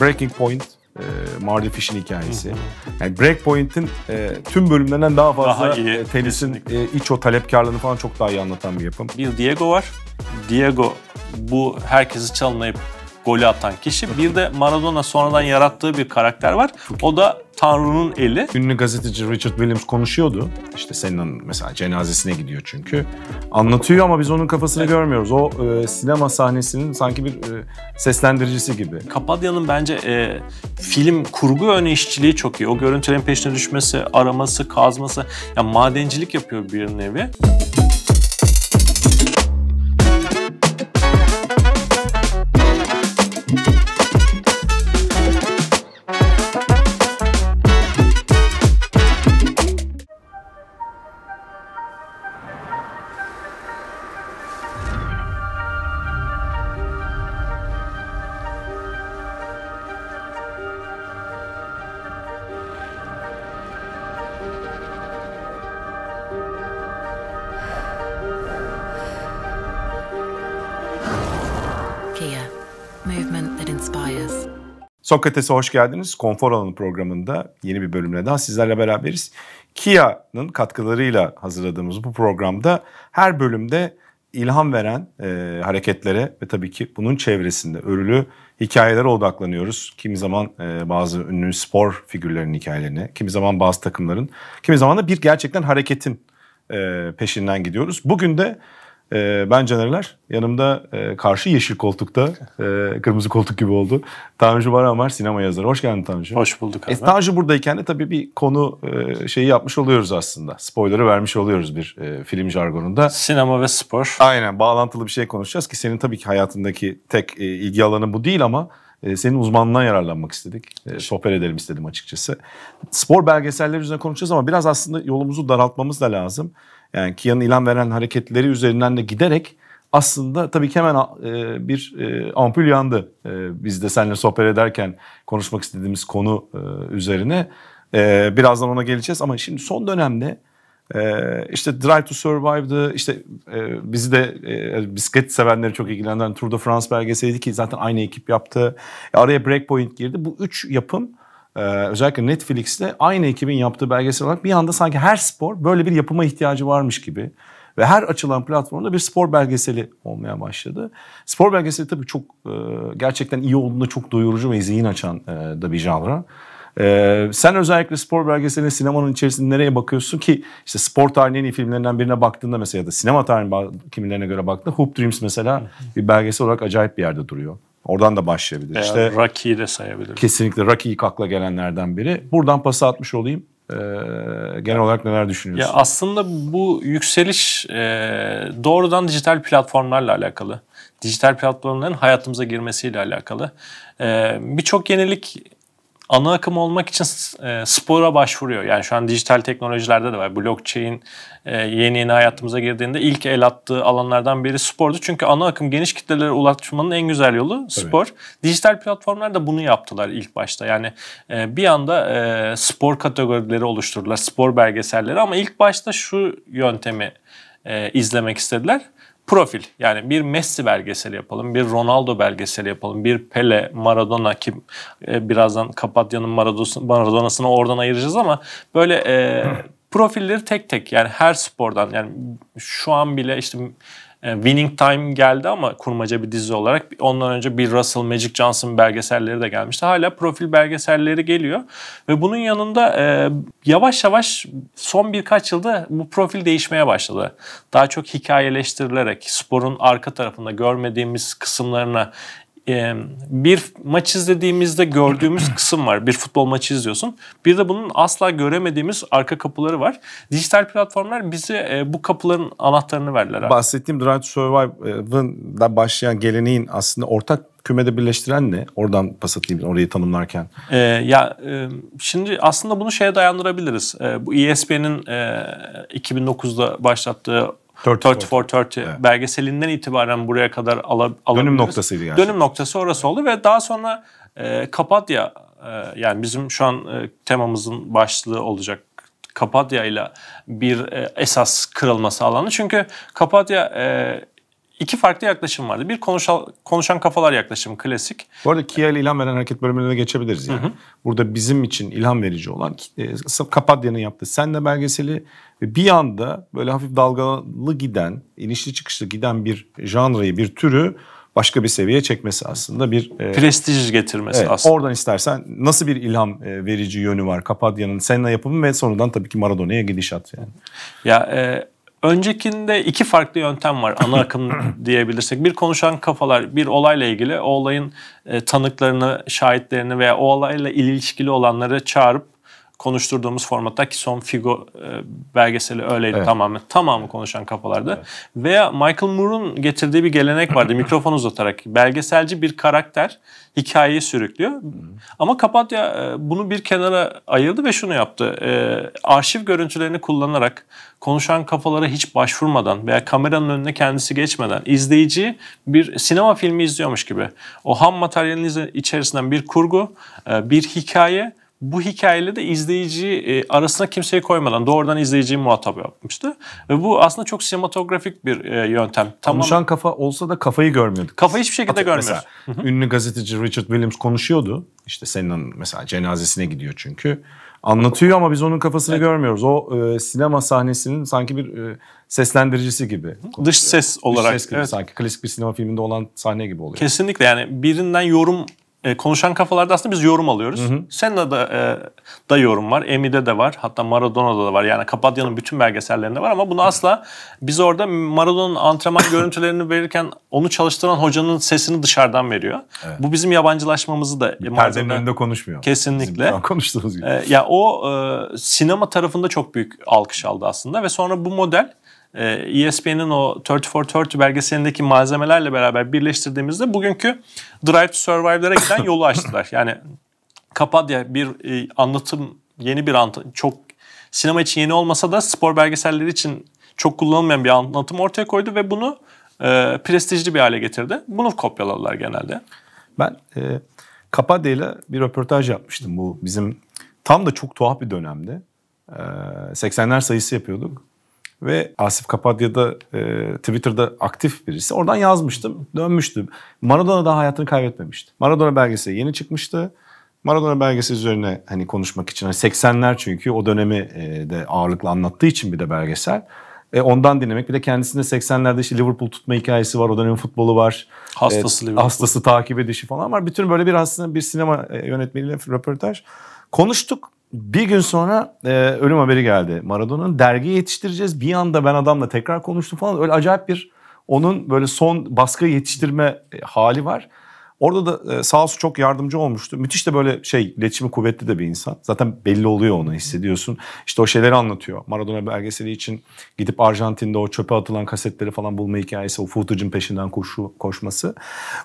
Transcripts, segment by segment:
Breaking Point e, Marley Fish'in hikayesi. Yani Breakpoint'in e, tüm bölümlerinden daha fazla daha iyi, e, tenisin e, iç o talepkarlığını falan çok daha iyi anlatan bir yapım. Bir Diego var. Diego bu herkesi çalmayıp golü atan kişi. Bir de Maradona sonradan yarattığı bir karakter var. O da Tanrı'nın eli. Ünlü gazeteci Richard Williams konuşuyordu. İşte senin mesela cenazesine gidiyor çünkü. Anlatıyor ama biz onun kafasını evet. görmüyoruz. O e, sinema sahnesinin sanki bir e, seslendiricisi gibi. Kapadya'nın bence e, film kurgu ön işçiliği çok iyi. O görüntülerin peşine düşmesi, araması, kazması. yani madencilik yapıyor bir nevi. Müzik Thank you. Sokrates'e hoş geldiniz. Konfor alanı programında yeni bir bölümle daha sizlerle beraberiz. Kia'nın katkılarıyla hazırladığımız bu programda her bölümde ilham veren e, hareketlere ve tabii ki bunun çevresinde örülü hikayelere odaklanıyoruz. Kimi zaman e, bazı ünlü spor figürlerinin hikayelerine, kimi zaman bazı takımların, kimi zaman da bir gerçekten hareketin e, peşinden gidiyoruz. Bugün de e, ben Canerler. Yanımda e, karşı yeşil koltukta, e, kırmızı koltuk gibi oldu. Tanju Baran var, sinema yazarı. Hoş geldin Tanju. Hoş bulduk e, abi. E, Tanju buradayken de tabii bir konu e, şeyi yapmış oluyoruz aslında. Spoiler'ı vermiş oluyoruz bir e, film jargonunda. Sinema ve spor. Aynen, bağlantılı bir şey konuşacağız ki senin tabii ki hayatındaki tek e, ilgi alanı bu değil ama e, senin uzmanlığından yararlanmak istedik. E, sohbet edelim istedim açıkçası. Spor belgeselleri üzerine konuşacağız ama biraz aslında yolumuzu daraltmamız da lazım. Yani Kia'nın ilan veren hareketleri üzerinden de giderek aslında tabii ki hemen e, bir e, ampul yandı. E, biz de seninle sohbet ederken konuşmak istediğimiz konu üzerine. birazdan ona geleceğiz ama şimdi son dönemde işte Drive to Survive'dı. işte bizi de e, bisiklet sevenleri çok ilgilendiren Tour de France belgeseliydi ki zaten aynı ekip yaptı. E, araya Breakpoint girdi. Bu üç yapım ee, özellikle Netflix'te aynı ekibin yaptığı belgesel olarak bir anda sanki her spor böyle bir yapıma ihtiyacı varmış gibi ve her açılan platformda bir spor belgeseli olmaya başladı. Spor belgeseli tabii çok e, gerçekten iyi olduğunda çok doyurucu ve zihin açan e, da bir janra. Ee, sen özellikle spor belgeselinin sinemanın içerisinde nereye bakıyorsun ki işte spor tarihinin iyi filmlerinden birine baktığında mesela ya da sinema tarihinin kimilerine göre baktığında Hoop Dreams mesela bir belgesel olarak acayip bir yerde duruyor. Oradan da başlayabilir. Veya işte Rocky'yi de sayabilir. Kesinlikle Rocky ilk gelenlerden biri. Buradan pası atmış olayım. Ee, genel olarak neler düşünüyorsun? Ya aslında bu yükseliş e, doğrudan dijital platformlarla alakalı. Dijital platformların hayatımıza girmesiyle alakalı. E, Birçok yenilik ana akım olmak için e, spora başvuruyor. Yani şu an dijital teknolojilerde de var. Blockchain e, yeni yeni hayatımıza girdiğinde ilk el attığı alanlardan biri spordu. Çünkü ana akım geniş kitlelere ulaşmanın en güzel yolu spor. Tabii. Dijital platformlar da bunu yaptılar ilk başta. Yani e, bir anda spor kategorileri oluşturdular, spor belgeselleri ama ilk başta şu yöntemi izlemek istediler profil. Yani bir Messi belgeseli yapalım, bir Ronaldo belgeseli yapalım, bir Pele, Maradona ki e, birazdan Kapatya'nın Maradona'sını oradan ayıracağız ama böyle e, profilleri tek tek yani her spordan yani şu an bile işte e, Winning Time geldi ama kurmaca bir dizi olarak. Ondan önce bir Russell Magic Johnson belgeselleri de gelmişti. Hala profil belgeselleri geliyor. Ve bunun yanında e, yavaş yavaş son birkaç yılda bu profil değişmeye başladı. Daha çok hikayeleştirilerek sporun arka tarafında görmediğimiz kısımlarına ee, bir maç izlediğimizde gördüğümüz kısım var. Bir futbol maçı izliyorsun. Bir de bunun asla göremediğimiz arka kapıları var. Dijital platformlar bize e, bu kapıların anahtarını verdiler. Abi. Bahsettiğim Drive to Survive'ın da başlayan geleneğin aslında ortak kümede birleştiren ne? Oradan pas atayım orayı tanımlarken. Ee, ya e, şimdi aslında bunu şeye dayandırabiliriz. Ee, e, bu ESPN'in e, 2009'da başlattığı 3430 evet. belgeselinden itibaren buraya kadar alabiliriz. Dönüm noktasıydı gerçekten. Dönüm noktası orası oldu ve daha sonra e, Kapadya e, yani bizim şu an e, temamızın başlığı olacak Kapadya ile bir e, esas kırılma sağlandı. Çünkü Kapadya e, iki farklı yaklaşım vardı. Bir konuşal, konuşan kafalar yaklaşımı klasik. Bu arada Kia ile ilham veren hareket bölümüne geçebiliriz yani. Hı hı. Burada bizim için ilham verici olan e, Kapadya'nın yaptığı de belgeseli ve bir anda böyle hafif dalgalı giden, inişli çıkışlı giden bir janrayı, bir türü başka bir seviyeye çekmesi aslında bir... E, Prestij getirmesi evet, aslında. Oradan istersen nasıl bir ilham e, verici yönü var Kapadya'nın Senna yapımı ve sonradan tabii ki Maradona'ya gidişat yani. Ya e, Öncekinde iki farklı yöntem var ana akım diyebilirsek. Bir konuşan kafalar bir olayla ilgili o olayın e, tanıklarını, şahitlerini veya o olayla ilişkili olanları çağırıp konuşturduğumuz formatta ki son Figo e, belgeseli öyleydi evet. tamamen. Tamamı konuşan kafalardı Evet. Veya Michael Moore'un getirdiği bir gelenek vardı. mikrofon uzatarak. Belgeselci bir karakter hikayeyi sürüklüyor. Hı. Ama Kapatya e, bunu bir kenara ayırdı ve şunu yaptı. E, arşiv görüntülerini kullanarak konuşan kafalara hiç başvurmadan veya kameranın önüne kendisi geçmeden izleyici bir sinema filmi izliyormuş gibi. O ham materyalin içerisinden bir kurgu, bir hikaye bu hikayeyle de izleyici e, arasına kimseyi koymadan doğrudan izleyiciyi muhatap yapmıştı. Ve bu aslında çok sinematografik bir e, yöntem. Tamam. Konuşan kafa olsa da kafayı görmüyorduk. Kafayı hiçbir şekilde görmüyoruz. Mesela, ünlü gazeteci Richard Williams konuşuyordu. İşte senin mesela cenazesine gidiyor çünkü. Anlatıyor ama biz onun kafasını evet. görmüyoruz. O e, sinema sahnesinin sanki bir e, seslendiricisi gibi. Konuşuyor. Dış ses olarak. Dış ses gibi evet. sanki klasik bir sinema filminde olan sahne gibi oluyor. Kesinlikle yani birinden yorum e, konuşan kafalarda aslında biz yorum alıyoruz. Hı hı. e, da yorum var, Emi'de de var, hatta Maradona'da da var. Yani Kapadya'nın bütün belgesellerinde var ama bunu asla biz orada Maradona'nın antrenman görüntülerini verirken onu çalıştıran hocanın sesini dışarıdan veriyor. Evet. Bu bizim yabancılaşmamızı da Bir perdenin önünde konuşmuyor. Kesinlikle. Bizim konuştuğumuz gibi. E, ya o e, sinema tarafında çok büyük alkış aldı aslında ve sonra bu model ESPN'in ee, e o 3430 belgeselindeki malzemelerle beraber birleştirdiğimizde bugünkü Drive to Survive'lara giden yolu açtılar. Yani Kapadya bir e, anlatım, yeni bir anlatım, çok sinema için yeni olmasa da spor belgeselleri için çok kullanılmayan bir anlatım ortaya koydu ve bunu e, prestijli bir hale getirdi. Bunu kopyaladılar genelde. Ben e, Kapadya ile bir röportaj yapmıştım. Bu bizim tam da çok tuhaf bir dönemde. E, 80'ler sayısı yapıyorduk ve Asif Kapadya'da e, Twitter'da aktif birisi. Oradan yazmıştım, dönmüştüm. Maradona daha hayatını kaybetmemişti. Maradona belgeseli yeni çıkmıştı. Maradona belgesi üzerine hani konuşmak için hani 80'ler çünkü o dönemi e, de ağırlıklı anlattığı için bir de belgesel. E, ondan dinlemek bir de kendisinde 80'lerde işte Liverpool tutma hikayesi var, o dönemin futbolu var. Hastası e, Liverpool. Hastası takip edişi falan var. Bütün böyle bir aslında bir sinema e, yönetmeniyle röportaj konuştuk bir gün sonra e, ölüm haberi geldi Maradona'nın. dergi yetiştireceğiz. Bir anda ben adamla tekrar konuştum falan. Öyle acayip bir onun böyle son baskı yetiştirme e, hali var. Orada da e, sağ olsun çok yardımcı olmuştu. Müthiş de böyle şey iletişimi kuvvetli de bir insan. Zaten belli oluyor onu hissediyorsun. İşte o şeyleri anlatıyor. Maradona belgeseli için gidip Arjantin'de o çöpe atılan kasetleri falan bulma hikayesi. O footage'ın peşinden koşu, koşması.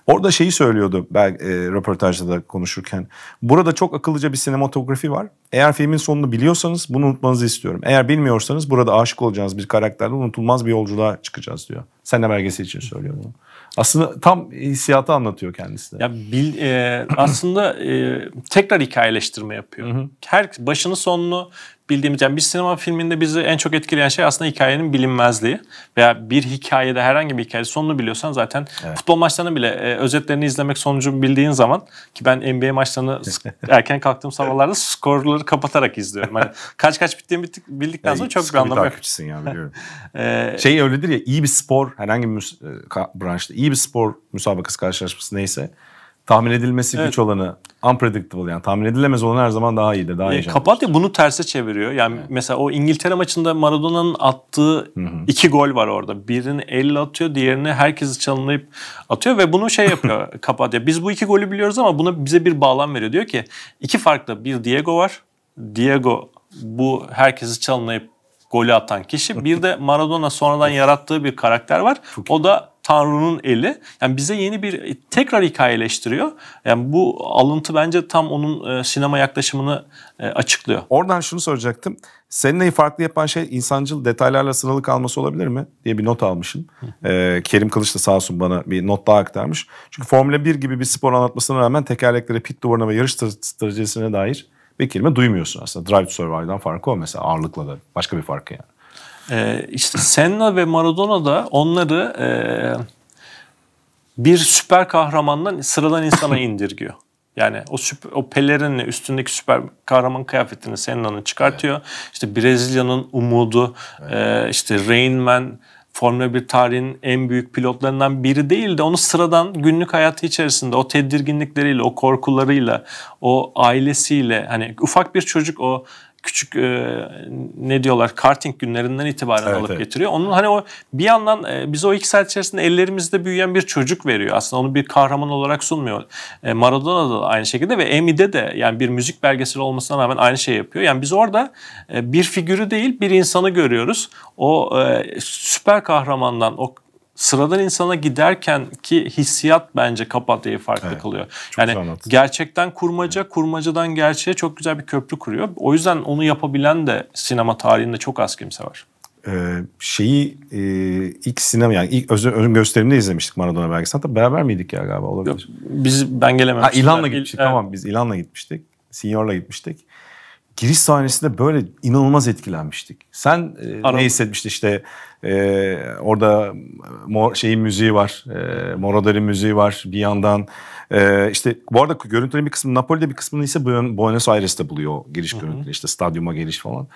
Orada şeyi söylüyordu ben, e, röportajda da konuşurken. Burada çok akıllıca bir sinematografi var. Eğer filmin sonunu biliyorsanız bunu unutmanızı istiyorum. Eğer bilmiyorsanız burada aşık olacağınız bir karakterle unutulmaz bir yolculuğa çıkacağız diyor. Sene belgesi için söylüyorum bunu. Aslında tam hissiyatı anlatıyor kendisi Ya bil, e, aslında e, tekrar hikayeleştirme yapıyor. Hı hı. Her başını sonunu bildiğimiz yani bir sinema filminde bizi en çok etkileyen şey aslında hikayenin bilinmezliği veya bir hikayede herhangi bir hikayede sonunu biliyorsan zaten evet. futbol maçlarını bile e, özetlerini izlemek sonucu bildiğin zaman ki ben NBA maçlarını erken kalktığım sabahlarda skorları kapatarak izliyorum. Hani kaç kaç bittiğini bittik, bildikten yani, sonra çok bir anlamı yok. ya biliyorum. E, şey öyledir ya iyi bir spor herhangi bir e, branşta iyi bir spor müsabakası karşılaşması neyse tahmin edilmesi evet. güç olanı unpredictable yani tahmin edilemez olan her zaman daha iyidir, daha e, heyecanlı. Kapatya bunu terse çeviriyor. Yani evet. mesela o İngiltere maçında Maradona'nın attığı Hı-hı. iki gol var orada. Birini elle atıyor, diğerini herkesi çalınlayıp atıyor ve bunu şey yapıyor Kapatya. Biz bu iki golü biliyoruz ama buna bize bir bağlam veriyor. Diyor ki iki farklı bir Diego var. Diego bu herkesi çalınlayıp golü atan kişi. Bir de Maradona sonradan yarattığı bir karakter var. O da Tanrı'nın eli. Yani bize yeni bir e, tekrar hikayeleştiriyor. Yani bu alıntı bence tam onun e, sinema yaklaşımını e, açıklıyor. Oradan şunu soracaktım. Seninle farklı yapan şey insancıl detaylarla sınırlı kalması olabilir mi? diye bir not almışım. ee, Kerim Kılıç da sağ olsun bana bir not daha aktarmış. Çünkü Formula 1 gibi bir spor anlatmasına rağmen tekerlekleri pit duvarına ve yarış stratejisine dair bir kelime duymuyorsun aslında. Drive to Survive'dan farkı o mesela ağırlıkla da. Başka bir farkı yani. Ee, işte Senna ve Maradona da onları e, bir süper kahramandan sıradan insana indirgiyor. Yani o süper, o pelerinle üstündeki süper kahraman kıyafetini Senna'nın çıkartıyor. Evet. İşte Brezilya'nın umudu, evet. e, işte Rain Man Formula 1 tarihinin en büyük pilotlarından biri değil de onu sıradan günlük hayatı içerisinde o tedirginlikleriyle, o korkularıyla, o ailesiyle hani ufak bir çocuk o küçük e, ne diyorlar karting günlerinden itibaren evet, alıp evet. getiriyor. Onun hani o bir yandan e, bize o iki saat içerisinde ellerimizde büyüyen bir çocuk veriyor. Aslında onu bir kahraman olarak sunmuyor. E, Maradona da aynı şekilde ve Emmy'de de yani bir müzik belgeseli olmasına rağmen aynı şey yapıyor. Yani biz orada e, bir figürü değil bir insanı görüyoruz. O e, süper kahramandan o sıradan insana giderken ki hissiyat bence Kapatya'yı farklı evet, kılıyor. Yani gerçekten kurmaca, kurmacadan gerçeğe çok güzel bir köprü kuruyor. O yüzden onu yapabilen de sinema tarihinde çok az kimse var. Ee, şeyi e, ilk sinema yani ilk öz, ön gösterimde izlemiştik Maradona belgesini. Hatta beraber miydik ya galiba olabilir. Yok, biz ben gelememiştim. Ha, İlan'la gitmiştik İl, tamam biz İlan'la gitmiştik. Senior'la gitmiştik giriş sahnesinde böyle inanılmaz etkilenmiştik. Sen e, ne hissetmiştin işte e, orada e, mor, şeyin müziği var, e, Moroder'in müziği var bir yandan. E, işte bu arada görüntülerin bir kısmını Napoli'de bir kısmını ise Buenos Aires'te buluyor giriş görüntüleri işte stadyuma giriş falan.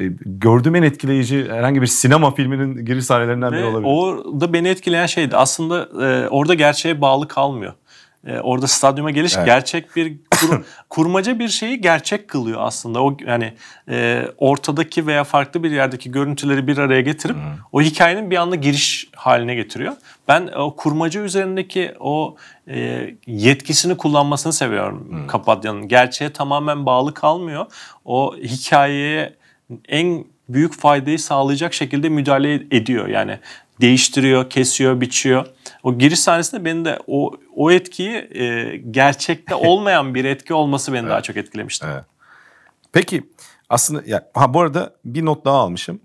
E, gördüğüm en etkileyici herhangi bir sinema filminin giriş sahnelerinden biri olabilir. Orada beni etkileyen şeydi aslında e, orada gerçeğe bağlı kalmıyor e, orada stadyuma geliş evet. gerçek bir kur, kurmaca bir şeyi gerçek kılıyor aslında. O yani e, ortadaki veya farklı bir yerdeki görüntüleri bir araya getirip hmm. o hikayenin bir anda giriş haline getiriyor. Ben e, o kurmaca üzerindeki o e, yetkisini kullanmasını seviyorum hmm. Kapadya'nın. Gerçeğe tamamen bağlı kalmıyor. O hikayeye en büyük faydayı sağlayacak şekilde müdahale ediyor. Yani değiştiriyor, kesiyor, biçiyor. O giriş sahnesinde beni de o, o etkiyi e, gerçekte olmayan bir etki olması beni evet. daha çok etkilemişti. Evet. Peki aslında ya, ha bu arada bir not daha almışım.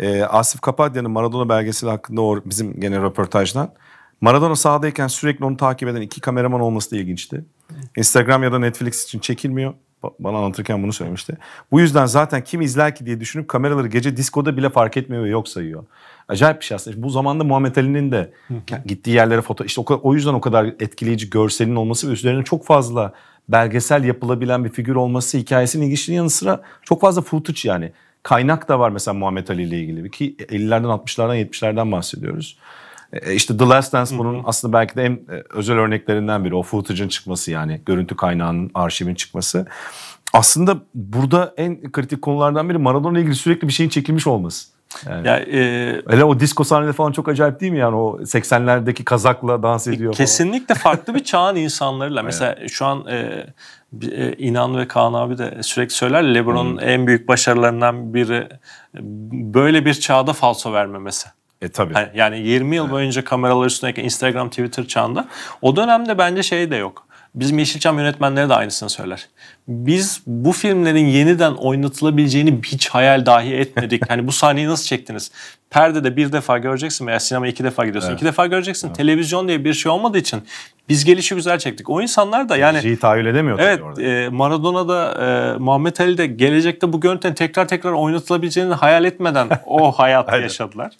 E, Asif Kapadya'nın Maradona belgeseli hakkında o bizim gene röportajdan. Maradona sahadayken sürekli onu takip eden iki kameraman olması da ilginçti. Instagram ya da Netflix için çekilmiyor bana anlatırken bunu söylemişti. Bu yüzden zaten kim izler ki diye düşünüp kameraları gece diskoda bile fark etmiyor ve yok sayıyor. Acayip bir şey aslında. Bu zamanda Muhammed Ali'nin de gittiği yerlere foto... işte o, o yüzden o kadar etkileyici görselin olması ve üzerine çok fazla belgesel yapılabilen bir figür olması hikayesinin ilginçliğinin yanı sıra çok fazla footage yani. Kaynak da var mesela Muhammed Ali ile ilgili ki 50'lerden 60'lardan 70'lerden bahsediyoruz. E, işte The Last Dance bunun aslında belki de en e, özel örneklerinden biri. O footage'ın çıkması yani görüntü kaynağının, arşivin çıkması. Aslında burada en kritik konulardan biri Maradona ile ilgili sürekli bir şeyin çekilmiş olması. Yani. Ya, e, Hele o disco sahnede falan çok acayip değil mi yani o 80'lerdeki kazakla dans e, ediyor e, Kesinlikle falan. farklı bir çağın insanlarıyla. Mesela evet. şu an e, İnan ve Kaan abi de sürekli söyler LeBron'un hmm. en büyük başarılarından biri böyle bir çağda falso vermemesi. E tabii. Hani yani 20 yıl evet. boyunca kameralar üstündeki Instagram, Twitter çağında o dönemde bence şey de yok. Bizim Yeşilçam yönetmenleri de aynısını söyler biz bu filmlerin yeniden oynatılabileceğini hiç hayal dahi etmedik. hani bu sahneyi nasıl çektiniz? Perdede bir defa göreceksin veya sinema iki defa gidiyorsun. Evet. iki defa göreceksin. Evet. Televizyon diye bir şey olmadığı için biz gelişi güzel çektik. O insanlar da yani... Şeyi tahayyül edemiyor evet, orada. E, Maradona'da, e, Muhammed Ali'de gelecekte bu görüntüden tekrar tekrar oynatılabileceğini hayal etmeden o hayatı yaşadılar.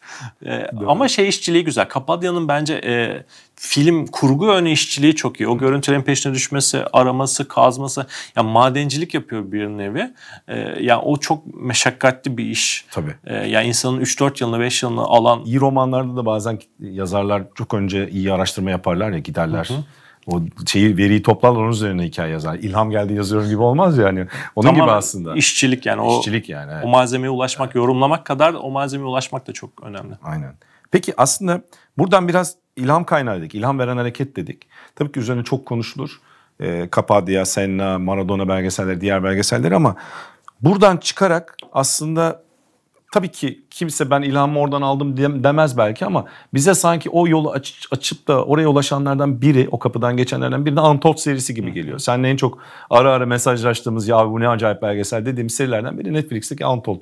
E, ama şey işçiliği güzel. Kapadya'nın bence e, film kurgu ön işçiliği çok iyi. O görüntülerin peşine düşmesi, araması, kazması. Ya yani madencilik yapıyor bir nevi. E, ee, yani o çok meşakkatli bir iş. Tabii. E, yani insanın 3-4 yılını 5 yılını alan. İyi romanlarda da bazen yazarlar çok önce iyi araştırma yaparlar ya giderler. Hı hı. O şeyi veriyi toplarlar onun üzerine hikaye yazar. İlham geldi yazıyorum gibi olmaz yani. Onun Tamamen gibi aslında. İşçilik yani. O, işçilik yani. Evet. O malzemeye ulaşmak, evet. yorumlamak kadar o malzemeye ulaşmak da çok önemli. Aynen. Peki aslında buradan biraz ilham kaynağı dedik. ilham veren hareket dedik. Tabii ki üzerine çok konuşulur e, Kapadya, Senna, Maradona belgeselleri, diğer belgeselleri ama buradan çıkarak aslında tabii ki kimse ben ilhamı oradan aldım demez belki ama bize sanki o yolu aç, açıp da oraya ulaşanlardan biri, o kapıdan geçenlerden biri de Antot serisi gibi geliyor. Seninle en çok ara ara mesajlaştığımız ya bu ne acayip belgesel dediğim serilerden biri Netflix'teki Antot.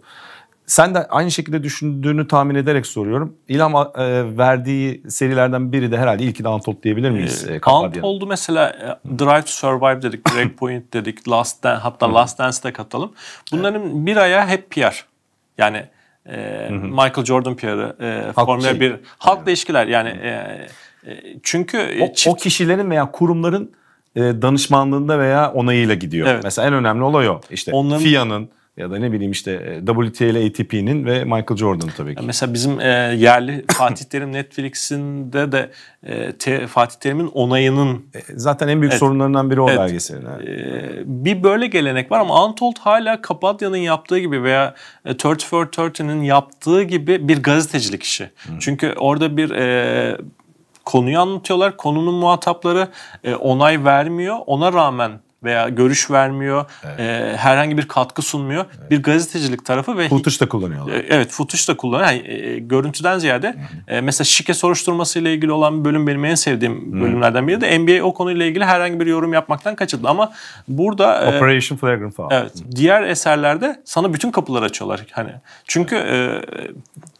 Sen de aynı şekilde düşündüğünü tahmin ederek soruyorum. İlham e, verdiği serilerden biri de herhalde ilk de Untold diyebilir miyiz? Ee, e, oldu mesela e, Drive to Survive dedik, Breakpoint dedik, Last Dance, hatta Last de katalım. Bunların evet. bir aya hep PR. Yani e, Michael Jordan PR'ı, e, Formula 1, şey- halkla ilişkiler yani. E, e, çünkü o, e, çift... o kişilerin veya kurumların e, danışmanlığında veya onayıyla gidiyor. Evet. Mesela en önemli olay o. İşte Onların... FIA'nın, ya da ne bileyim işte e, WTL ATP'nin ve Michael Jordan tabii ki. Mesela bizim e, yerli Fatih Terim Netflix'inde de e, te, Fatih Terim'in onayının... E, zaten en büyük evet. sorunlarından biri o evet. belgeselin. Evet. bir böyle gelenek var ama Antold hala Kapadya'nın yaptığı gibi veya 30 for 30'nin yaptığı gibi bir gazetecilik işi. Hı. Çünkü orada bir... E, konuyu anlatıyorlar. Konunun muhatapları e, onay vermiyor. Ona rağmen veya görüş vermiyor, evet. e, herhangi bir katkı sunmuyor. Evet. Bir gazetecilik tarafı ve futuş da kullanıyorlar. E, evet, futuş da kullanıyor. Yani, e, görüntüden ziyade e, mesela şike soruşturması ile ilgili olan bir bölüm benim en sevdiğim Hı-hı. bölümlerden biri de NBA o konuyla ilgili herhangi bir yorum yapmaktan kaçındı ama burada e, Operation Flagrant Foul. Evet. Hı-hı. Diğer eserlerde sana bütün kapılar açıyorlar hani. Çünkü e,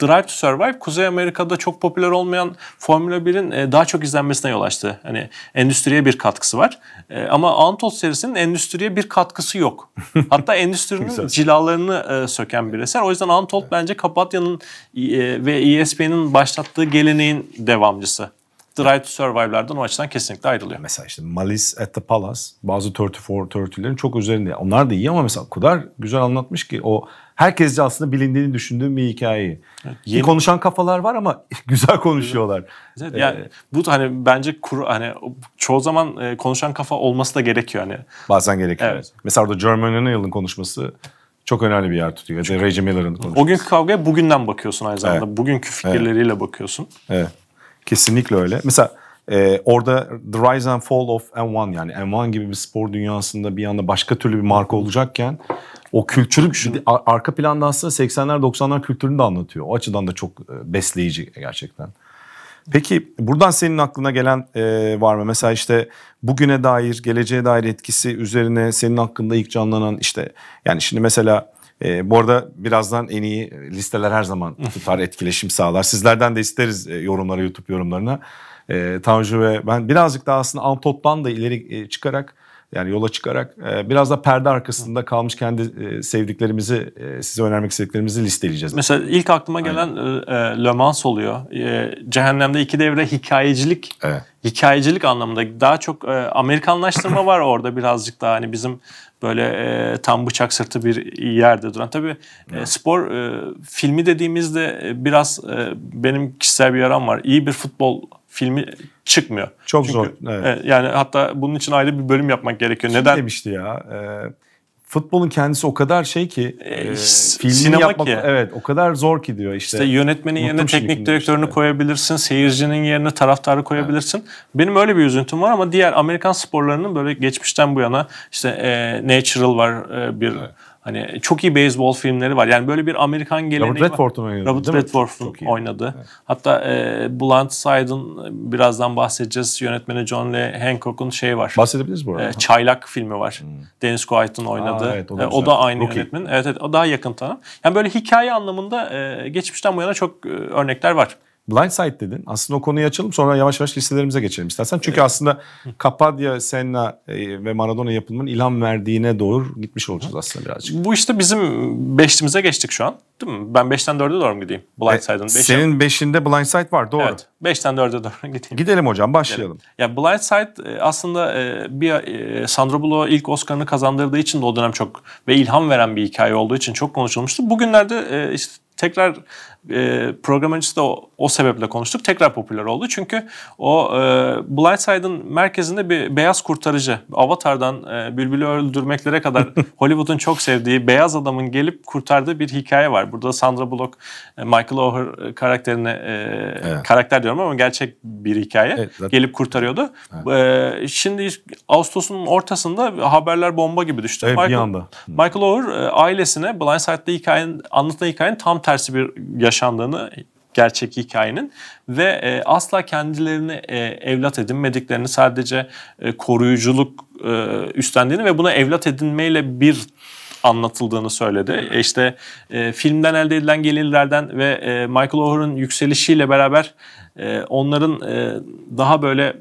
Drive to Survive Kuzey Amerika'da çok popüler olmayan Formula 1'in e, daha çok izlenmesine yol açtı. Hani endüstriye bir katkısı var. E, ama Untold serisi içerisinin endüstriye bir katkısı yok. Hatta endüstrinin cilalarını e, söken bir eser. O yüzden Untold bence Kapatya'nın e, ve ESPN'in başlattığı geleneğin devamcısı. The Right to Survive'lardan o açıdan kesinlikle ayrılıyor. Mesela işte Malice at the Palace bazı 34 30'lerin çok üzerinde. Onlar da iyi ama mesela Kudar güzel anlatmış ki o herkesce aslında bilindiğini düşündüğüm bir hikayeyi. Evet, yeni... Konuşan kafalar var ama güzel konuşuyorlar. Evet, yani ee, bu hani bence kuru hani çoğu zaman e, konuşan kafa olması da gerekiyor hani. Bazen gerekiyor. Evet. Mesela orada Jermaine yılın konuşması çok önemli bir yer tutuyor. Çünkü, Reggie Miller'ın konuşması. O günkü kavgaya bugünden bakıyorsun aynı zamanda. Evet. Bugünkü fikirleriyle evet. bakıyorsun. Evet. Kesinlikle öyle. Mesela ee, orada The Rise and Fall of M1 yani M1 gibi bir spor dünyasında bir anda başka türlü bir marka olacakken o kültürü şimdi arka planda aslında 80'ler 90'lar kültürünü de anlatıyor. O açıdan da çok e, besleyici gerçekten. Peki buradan senin aklına gelen e, var mı? Mesela işte bugüne dair, geleceğe dair etkisi üzerine senin hakkında ilk canlanan işte yani şimdi mesela e, bu arada birazdan en iyi listeler her zaman tutar, etkileşim sağlar. Sizlerden de isteriz e, yorumlara, YouTube yorumlarına e, Tanju ve ben birazcık daha aslında Antot'tan da ileri e, çıkarak yani yola çıkarak e, biraz da perde arkasında kalmış kendi e, sevdiklerimizi, e, size önermek istediklerimizi listeleyeceğiz. Mesela ilk aklıma gelen e, e, Le Mans oluyor. E, Cehennemde iki devre hikayecilik, evet. hikayecilik anlamında daha çok e, Amerikanlaştırma var orada birazcık daha hani bizim böyle e, tam bıçak sırtı bir yerde duran. Tabii e, spor e, filmi dediğimizde e, biraz e, benim kişisel bir yaram var. İyi bir futbol filmi çıkmıyor. Çok Çünkü, zor. Evet. E, yani hatta bunun için ayrı bir bölüm yapmak gerekiyor. Kim Neden? demişti ya? E, futbolun kendisi o kadar şey ki e, e, sinema yapmak ki. evet o kadar zor ki diyor işte. İşte yönetmenin yerine teknik direktörünü işte. koyabilirsin, seyircinin yerine taraftarı koyabilirsin. Evet. Benim öyle bir üzüntüm var ama diğer Amerikan sporlarının böyle geçmişten bu yana işte e, Natural var e, bir evet Hani çok iyi beyzbol filmleri var. Yani böyle bir Amerikan geleneği Robert Redford'un oynadı Robert Redford'un oynadı. Evet. Hatta e, Blunt Side'ın birazdan bahsedeceğiz. Yönetmeni John Lee Hancock'un şey var. Bahsedebiliriz bu arada. E, Çaylak filmi var. Hmm. Dennis Quaid'ın oynadığı. Aa, evet, o, da e, o da aynı Rookie. yönetmen. Evet, evet o daha yakın tanım. Yani böyle hikaye anlamında e, geçmişten bu yana çok e, örnekler var. Blindside dedin. Aslında o konuyu açalım sonra yavaş yavaş listelerimize geçelim istersen. Çünkü evet. aslında Kapadya, Senna e, ve Maradona yapımının ilham verdiğine doğru gitmiş olacağız aslında birazcık. Bu işte bizim beşimize geçtik şu an. Değil mi? Ben beşten dörde doğru mu gideyim? E, Blindside'ın. E, senin beşinde Blindside var doğru. Evet. Beşten dörde doğru gideyim. Gidelim hocam başlayalım. Gidelim. Ya Blindside e, aslında bir Sandro Bullock ilk Oscar'ını kazandırdığı için de o dönem çok ve ilham veren bir hikaye olduğu için çok konuşulmuştu. Bugünlerde işte tekrar e, program öncesi de o, o sebeple konuştuk. Tekrar popüler oldu. Çünkü o e, Blindside'ın merkezinde bir beyaz kurtarıcı. Avatar'dan e, bülbülü öldürmeklere kadar Hollywood'un çok sevdiği beyaz adamın gelip kurtardığı bir hikaye var. Burada Sandra Bullock, e, Michael O'Hare karakterini e, evet. karakter diyorum ama gerçek bir hikaye. Evet, Gelip kurtarıyordu. Evet. E, şimdi Ağustos'un ortasında haberler bomba gibi düştü. Evet, Michael, bir anda. Michael O'Hare ailesine Blindside'da hikayenin, anlatılan hikayenin tam tersi bir yaşam yaşandığını gerçek hikayenin ve e, asla kendilerini e, evlat edinmediklerini sadece e, koruyuculuk e, üstlendiğini ve buna evlat edinmeyle bir anlatıldığını söyledi. E işte e, filmden elde edilen gelirlerden ve e, Michael O'Hara'n yükselişiyle beraber e, onların e, daha böyle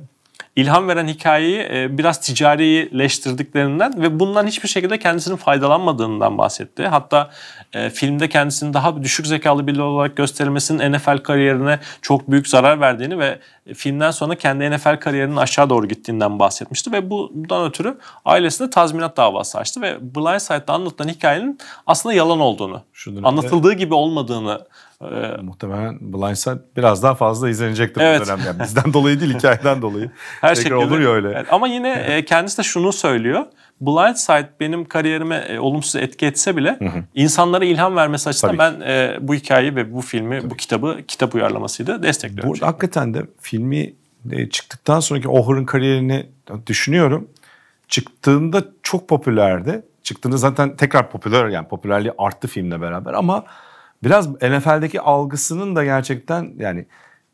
ilham veren hikayeyi e, biraz ticarileştirdiklerinden ve bundan hiçbir şekilde kendisinin faydalanmadığından bahsetti. Hatta e, filmde kendisini daha düşük zekalı biri olarak gösterilmesinin NFL kariyerine çok büyük zarar verdiğini ve e, filmden sonra kendi NFL kariyerinin aşağı doğru gittiğinden bahsetmişti ve bundan ötürü ailesine tazminat davası açtı ve Blindside'da anlatılan hikayenin aslında yalan olduğunu, Şu dönemde, anlatıldığı gibi olmadığını ee, Muhtemelen Blindside biraz daha fazla izlenecektir evet. bu dönemde. Yani bizden dolayı değil, hikayeden dolayı. Her Tekrar şekilde. olur ya öyle. Evet. Ama yine e, kendisi de şunu söylüyor. Blindside benim kariyerime e, olumsuz etki etse bile hı hı. insanlara ilham vermesi açısından Tabii. ben e, bu hikayeyi ve bu filmi, Tabii. bu kitabı, kitap uyarlamasıydı destekliyorum. Burada hakikaten de filmi e, çıktıktan sonraki O'Hur'un kariyerini düşünüyorum. Çıktığında çok popülerdi. Çıktığında zaten tekrar popüler yani popülerliği arttı filmle beraber ama biraz NFL'deki algısının da gerçekten yani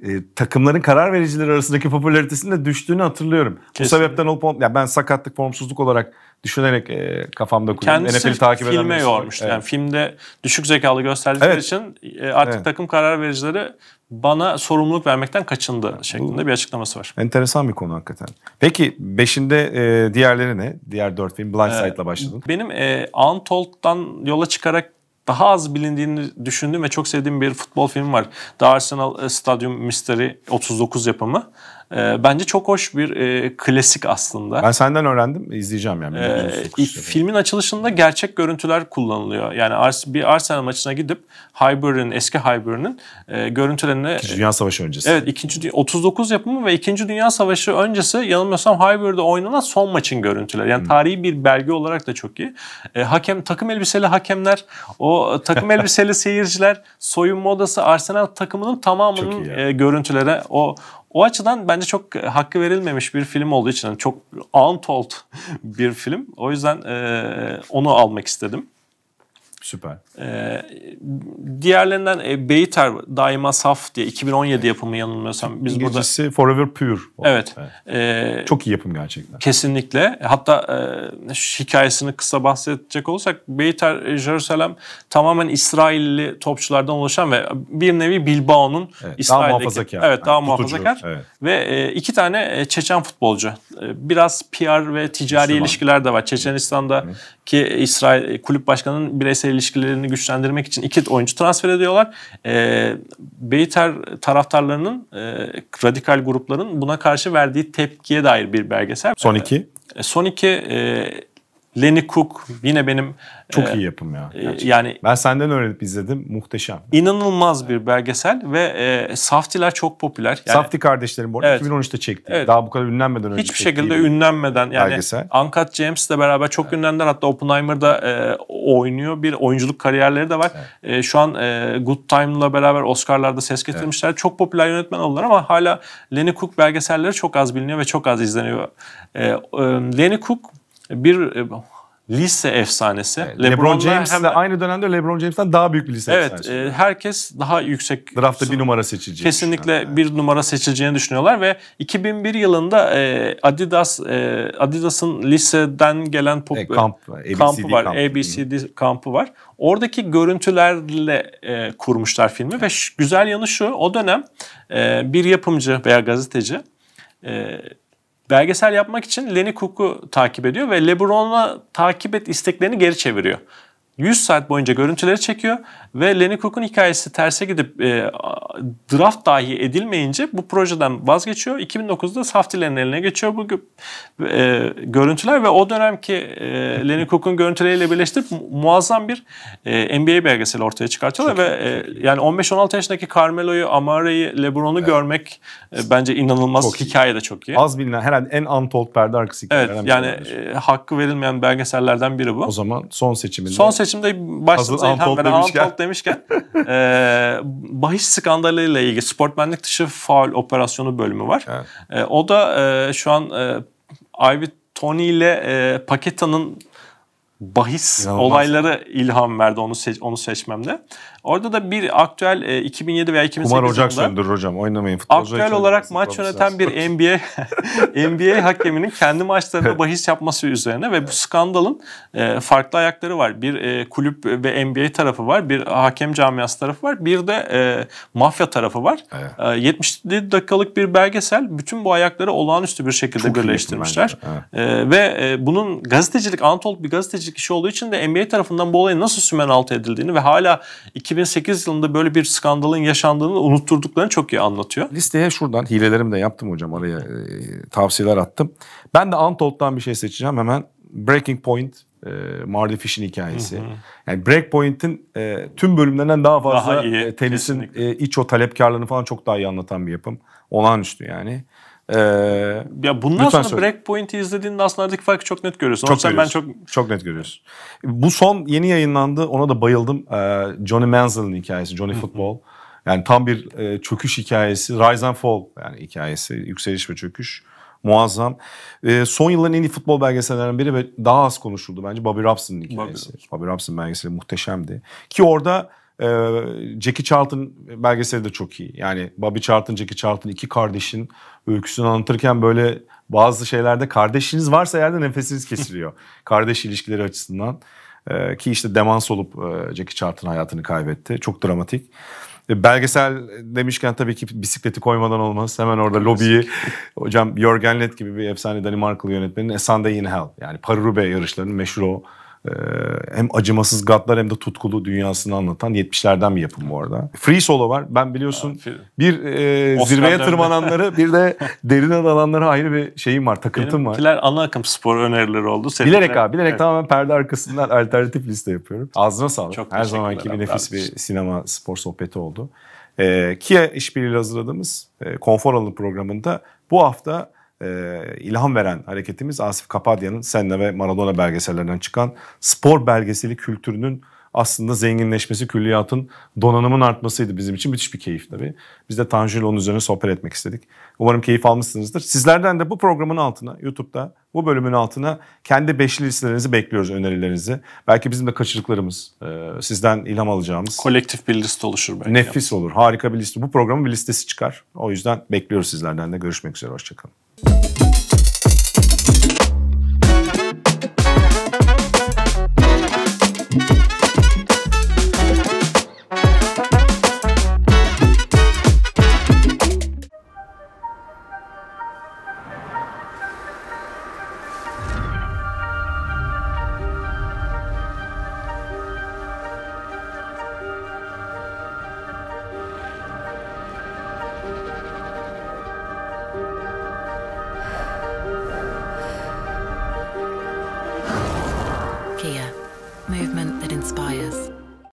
e, takımların karar vericileri arasındaki popülaritesinin de düştüğünü hatırlıyorum. Kesinlikle. Bu sebepten olup ya ben sakatlık, formsuzluk olarak düşünerek e, kafamda kurdum. NFL'i takip eden yormuştu. Evet. Yani filmde düşük zekalı gösterdikleri evet. için e, artık evet. takım karar vericileri bana sorumluluk vermekten kaçındı şeklinde bir açıklaması var. Enteresan bir konu hakikaten. Peki beşinde e, diğerleri ne? Diğer dört film Blindside'la ee, başladın. Benim e, Untold'dan yola çıkarak daha az bilindiğini düşündüğüm ve çok sevdiğim bir futbol filmi var. The Arsenal e, Stadium Mystery 39 yapımı. E, bence çok hoş bir e, klasik aslında. Ben senden öğrendim. izleyeceğim yani. E, ilk filmin açılışında gerçek görüntüler kullanılıyor. Yani bir Arsenal maçına gidip Highbury'nin, eski Highbury'nin e, görüntülerine... İkinci Dünya Savaşı öncesi. Evet. Ikinci, 39 yapımı ve İkinci Dünya Savaşı öncesi yanılmıyorsam Highbury'de oynanan son maçın görüntüleri. Yani hmm. tarihi bir belge olarak da çok iyi. E, hakem Takım elbiseli hakemler, o takım elbiseli seyirciler, soyunma odası, Arsenal takımının tamamının e, görüntülere o o açıdan bence çok e, hakkı verilmemiş bir film olduğu için yani çok untold bir film. O yüzden e, onu almak istedim. Süper. Ee, diğerlerinden e, Beyter Daima Saf diye 2017 yapımı yanılmıyorsam. Biz burada... Forever Pure. Evet. evet. Ee, Çok iyi yapım gerçekten. Kesinlikle. Hatta e, hikayesini kısa bahsedecek olursak Beyter Jerusalem tamamen İsrailli topçulardan oluşan ve bir nevi Bilbao'nun evet, İsrail'deki. Daha muhafazakar. Evet daha yani, muhafazakar. Tutucu, evet. Ve e, iki tane e, Çeçen futbolcu. E, biraz PR ve ticari Müslüman. ilişkiler de var. Çeçenistan'da ki İsrail e, kulüp başkanının bireysel ilişkilerini güçlendirmek için iki oyuncu transfer ediyorlar. E, Beyter taraftarlarının, e, radikal grupların buna karşı verdiği tepkiye dair bir belgesel. Son iki? E, son iki e, Lenny Cook yine benim çok e, iyi yapım ya. E, gerçekten. Yani ben senden öğrenip izledim. Muhteşem. İnanılmaz bir belgesel ve e, Saftiler çok popüler. Yani, Safti kardeşlerim bu arada evet, 2013'te çekti. Evet. Daha bu kadar ünlenmeden önce. Hiçbir şekilde ünlenmeden yani belgesel. Uncut James'le beraber çok evet. ünlendiler. Hatta Oppenheimer'da e, oynuyor. Bir oyunculuk kariyerleri de var. Evet. E, şu an e, Good Time'la beraber Oscar'larda ses getirmişler. Evet. Çok popüler yönetmen oldular ama hala Lenny Cook belgeselleri çok az biliniyor ve çok az izleniyor. E, e, Lenny Cook bir e, lise efsanesi. Evet, LeBron, LeBron James'le hem... aynı dönemde LeBron James'ten daha büyük bir lise evet, efsanesi. Evet, herkes daha yüksek draftta bir numara seçilecek. Kesinlikle yani. bir numara seçileceğini düşünüyorlar ve 2001 yılında e, Adidas e, Adidas'ın liseden gelen pop, e, kamp, ABCD kampı var, kamp. ABCD kampı var. Oradaki görüntülerle kurmuşlar filmi evet. ve güzel yanı şu, o dönem bir yapımcı veya gazeteci e, belgesel yapmak için Lenny Cook'u takip ediyor ve LeBron'a takip et isteklerini geri çeviriyor. 100 saat boyunca görüntüleri çekiyor ve Lenny Cook'un hikayesi terse gidip e, draft dahi edilmeyince bu projeden vazgeçiyor. 2009'da Saftiler'in eline geçiyor bu e, görüntüler ve o dönemki e, Lenny Crook'un görüntüleriyle birleştirip muazzam bir e, NBA belgeseli ortaya çıkartıyorlar çok ve e, yani 15-16 yaşındaki Carmelo'yu, Amare'yi, LeBron'u evet. görmek e, bence inanılmaz. Çok Hikaye de çok iyi. Az bilinen herhalde en untold perde arkası Evet yani e, hakkı verilmeyen belgesellerden biri bu. O zaman son seçiminde. Son seçiminde Şimdi başladığımıza ilham veren demişken. Unfold demişken e, bahis skandalıyla ilgili sportmenlik dışı faul operasyonu bölümü var. Evet. E, o da e, şu an e, Ivy Tony ile e, Paqueta'nın bahis İnanılmaz. olayları ilham verdi onu seç, onu seçmemde. Orada da bir aktüel 2007 e, veya 2008 Kumar ocak söndürür hocam oynamayın Aktüel olarak maç yöneten bir NBA NBA hakeminin kendi maçlarında bahis yapması üzerine ve bu skandalın e, farklı ayakları var. Bir e, kulüp ve NBA tarafı var. Bir hakem camiası tarafı var. Bir de mafya tarafı var. Evet. 77 dakikalık bir belgesel bütün bu ayakları olağanüstü bir şekilde Çok birleştirmişler. Evet. ve bunun gazetecilik, Anadolu bir gazetecilik işi olduğu için de NBA tarafından bu olayın nasıl sümen altı edildiğini ve hala 2000 2008 yılında böyle bir skandalın yaşandığını unutturduklarını çok iyi anlatıyor. Listeye şuradan hilelerimi de yaptım hocam araya e, tavsiyeler attım. Ben de Untold'dan bir şey seçeceğim hemen. Breaking Point e, Marley Fish'in hikayesi. Yani Breakpoint'in e, tüm bölümlerinden daha fazla daha iyi, e, tenisin e, iç o talepkarlığını falan çok daha iyi anlatan bir yapım. Olağanüstü yani. Ee, ya bundan sonra söyle. Breakpoint'i izlediğinde aslında aradaki farkı çok net görüyorsun. Çok Oysa görüyorsun. ben çok çok net görüyorsun. Bu son yeni yayınlandı. Ona da bayıldım. Ee, Johnny Manziel'in hikayesi, Johnny Football. Yani tam bir e, çöküş hikayesi, rise and fall yani hikayesi, yükseliş ve çöküş muazzam. E, son yılların en iyi futbol belgesellerinden biri ve daha az konuşuldu bence Bobby Robson'ın hikayesi. Bobby, Bobby Robson belgeseli muhteşemdi. Ki orada e, Jackie Charlton belgeseli de çok iyi. Yani Bobby Charlton, Jackie Charlton iki kardeşin öyküsünü anlatırken böyle bazı şeylerde kardeşiniz varsa yerde nefesiniz kesiliyor. Kardeş ilişkileri açısından. E, ki işte demans olup e, Jackie Charlton hayatını kaybetti. Çok dramatik. E, belgesel demişken tabii ki bisikleti koymadan olmaz. Hemen orada lobiyi hocam Jörgen Lett gibi bir efsane Danimarkalı yönetmenin A Sunday in Hell yani Parurube yarışlarının meşhur o ee, hem acımasız gadlar hem de tutkulu dünyasını anlatan 70'lerden bir yapım bu arada. Free Solo var. Ben biliyorsun bir e, zirveye tırmananları bir de derine dalanlara ayrı bir şeyim var, takıntım Benimkiler var. Benimkiler ana akım spor önerileri oldu. Seninkiler... Bilerek abi, bilerek evet. tamamen perde arkasından alternatif liste yapıyorum. Ağzına sağlık. Çok Her zamanki bir nefis bir sinema spor sohbeti oldu. Ee, Kia işbirliği hazırladığımız e, konfor alanı programında bu hafta e, ilham veren hareketimiz Asif Kapadya'nın Senna ve Maradona belgesellerinden çıkan spor belgeseli kültürünün aslında zenginleşmesi, külliyatın donanımın artmasıydı bizim için. Müthiş bir keyif tabii. Biz de Tanju ile onun üzerine sohbet etmek istedik. Umarım keyif almışsınızdır. Sizlerden de bu programın altına YouTube'da bu bölümün altına kendi beşli listelerinizi bekliyoruz, önerilerinizi. Belki bizim de kaçırdıklarımız, e, sizden ilham alacağımız. Kolektif bir liste oluşur belki. Nefis olur, harika bir liste. Bu programın bir listesi çıkar. O yüzden bekliyoruz sizlerden de. Görüşmek üzere, hoşçakalın. Müzik